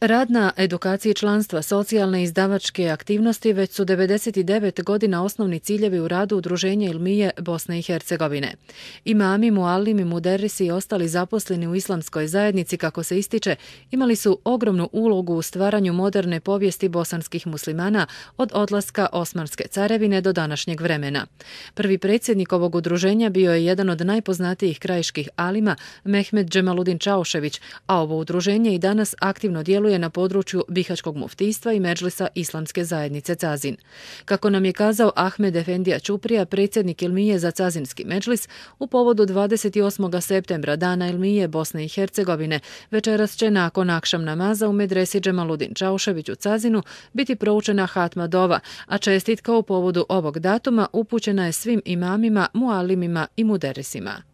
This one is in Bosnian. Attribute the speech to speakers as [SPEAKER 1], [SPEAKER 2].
[SPEAKER 1] Radna edukacija članstva socijalne izdavačke aktivnosti već su 99 godina osnovni ciljevi u radu Udruženja Ilmije Bosne i Hercegovine. Imami, muallimi, muderisi i ostali zaposleni u islamskoj zajednici, kako se ističe, imali su ogromnu ulogu u stvaranju moderne povijesti bosanskih muslimana od odlaska Osmanske carevine do današnjeg vremena. Prvi predsjednik ovog udruženja bio je jedan od najpoznatijih krajiških alima, Mehmed Džemaludin Čaušević, a ovo udruženje i danas aktivno djeluje djeluje na području Bihačkog muftijstva i Međlisa Islamske zajednice Cazin. Kako nam je kazao Ahmed Efendija Čuprija, predsjednik Ilmije za Cazinski Međlis, u povodu 28. septembra dana Ilmije Bosne i Hercegovine, večeras će nakon akšam namaza u medresi Džemaludin Čaušević u Cazinu biti proučena Hatma Dova, a čestitka u povodu ovog datuma upućena je svim imamima, mualimima i muderesima.